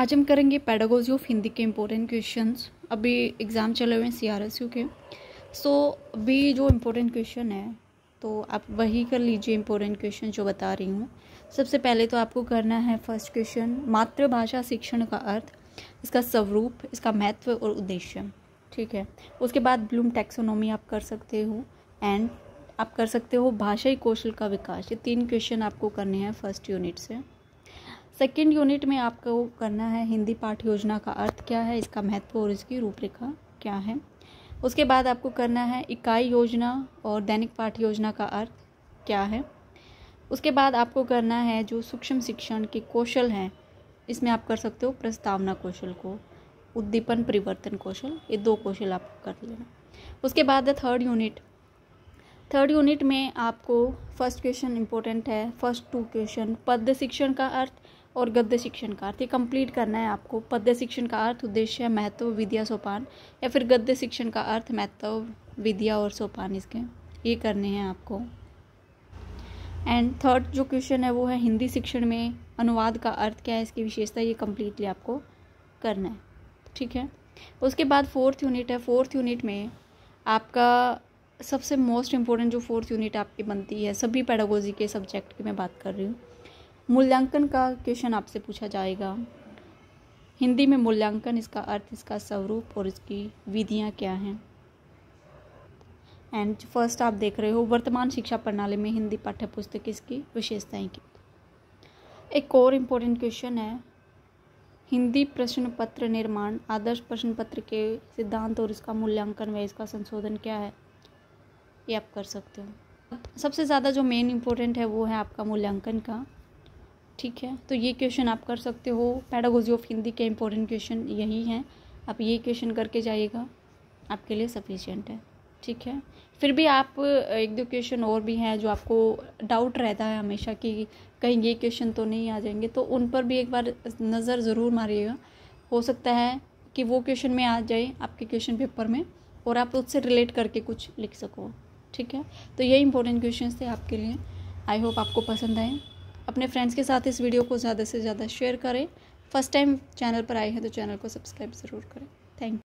आज हम करेंगे पैडागोजी ऑफ हिंदी के इम्पोर्टेंट क्वेश्चन अभी एग्ज़ाम चले हुए हैं सी आर एस यू के सो अभी जो इम्पोर्टेंट क्वेश्चन है तो आप वही कर लीजिए इम्पोर्टेंट क्वेश्चन जो बता रही हूँ सबसे पहले तो आपको करना है फर्स्ट क्वेश्चन मातृभाषा शिक्षण का अर्थ इसका स्वरूप इसका महत्व और उद्देश्य ठीक है उसके बाद ब्लूम टैक्सोनॉमी आप कर सकते हो एंड आप कर सकते हो भाषाई कौशल का विकास ये तीन क्वेश्चन आपको करने हैं फर्स्ट यूनिट से सेकेंड यूनिट में आपको करना है हिंदी पाठ योजना का अर्थ क्या है इसका महत्व और इसकी रूपरेखा क्या है उसके बाद आपको करना है इकाई योजना और दैनिक पाठ योजना का अर्थ क्या है उसके बाद आपको करना है जो सूक्ष्म शिक्षण के कौशल हैं इसमें आप कर सकते हो प्रस्तावना कौशल को उद्दीपन परिवर्तन कौशल ये दो कौशल आपको कर लेना उसके बाद है थर्ड यूनिट थर्ड यूनिट में आपको फर्स्ट क्वेश्चन इंपॉर्टेंट है फर्स्ट टू क्वेश्चन पद्य शिक्षण का अर्थ और गद्य शिक्षण का अर्थ ये कंप्लीट करना है आपको पद्य शिक्षण का अर्थ उद्देश्य महत्व विद्या सोपान या फिर गद्य शिक्षण का अर्थ महत्व विद्या और सोपान इसके ये करने हैं आपको एंड थर्ड जो क्वेश्चन है वो है हिंदी शिक्षण में अनुवाद का अर्थ क्या है इसकी विशेषता ये कम्प्लीटली आपको करना है ठीक है उसके बाद फोर्थ यूनिट है फोर्थ यूनिट में आपका सबसे मोस्ट इम्पोर्टेंट जो फोर्थ यूनिट आपकी बनती है सभी पैडागोजी के सब्जेक्ट की मैं बात कर रही हूँ मूल्यांकन का क्वेश्चन आपसे पूछा जाएगा हिंदी में मूल्यांकन इसका अर्थ इसका स्वरूप और इसकी विधियाँ क्या हैं एंड फर्स्ट आप देख रहे हो वर्तमान शिक्षा प्रणाली में हिंदी पाठ्य पुस्तक इसकी विशेषताएँ की एक और इम्पोर्टेंट क्वेश्चन है हिंदी प्रश्न पत्र निर्माण आदर्श प्रश्न पत्र के सिद्धांत और इसका मूल्यांकन व इसका संशोधन क्या है ये आप कर सकते हो सबसे ज़्यादा जो मेन इम्पोर्टेंट है वो है आपका मूल्यांकन का ठीक है तो ये क्वेश्चन आप कर सकते हो पैडागोजी ऑफ हिंदी के इम्पोर्टेंट क्वेश्चन यही हैं आप ये क्वेश्चन करके जाइएगा आपके लिए सफिशियंट है ठीक है फिर भी आप एक दो क्वेश्चन और भी हैं जो आपको डाउट रहता है हमेशा कि कहीं ये क्वेश्चन तो नहीं आ जाएंगे तो उन पर भी एक बार नज़र ज़रूर मारिएगा हो सकता है कि वो क्वेश्चन में आ जाए आपके क्वेश्चन पेपर में और आप उससे रिलेट करके कुछ लिख सको ठीक है तो ये इंपॉर्टेंट क्वेश्चन थे आपके लिए आई होप आपको पसंद आए अपने फ्रेंड्स के साथ इस वीडियो को ज़्यादा से ज़्यादा शेयर करें फर्स्ट टाइम चैनल पर आए हैं तो चैनल को सब्सक्राइब ज़रूर करें